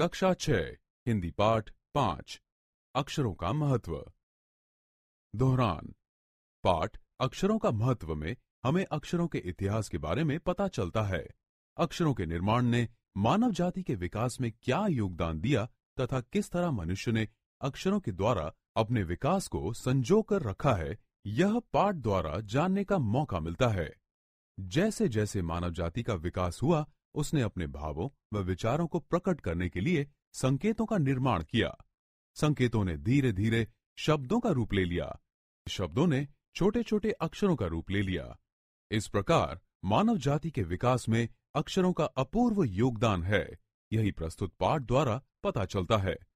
कक्षा छ हिंदी पाठ पांच अक्षरों का महत्व दोहरान पाठ अक्षरों का महत्व में हमें अक्षरों के इतिहास के बारे में पता चलता है अक्षरों के निर्माण ने मानव जाति के विकास में क्या योगदान दिया तथा किस तरह मनुष्य ने अक्षरों के द्वारा अपने विकास को संजो कर रखा है यह पाठ द्वारा जानने का मौका मिलता है जैसे जैसे मानव जाति का विकास हुआ उसने अपने भावों व विचारों को प्रकट करने के लिए संकेतों का निर्माण किया संकेतों ने धीरे धीरे शब्दों का रूप ले लिया शब्दों ने छोटे छोटे अक्षरों का रूप ले लिया इस प्रकार मानव जाति के विकास में अक्षरों का अपूर्व योगदान है यही प्रस्तुत पाठ द्वारा पता चलता है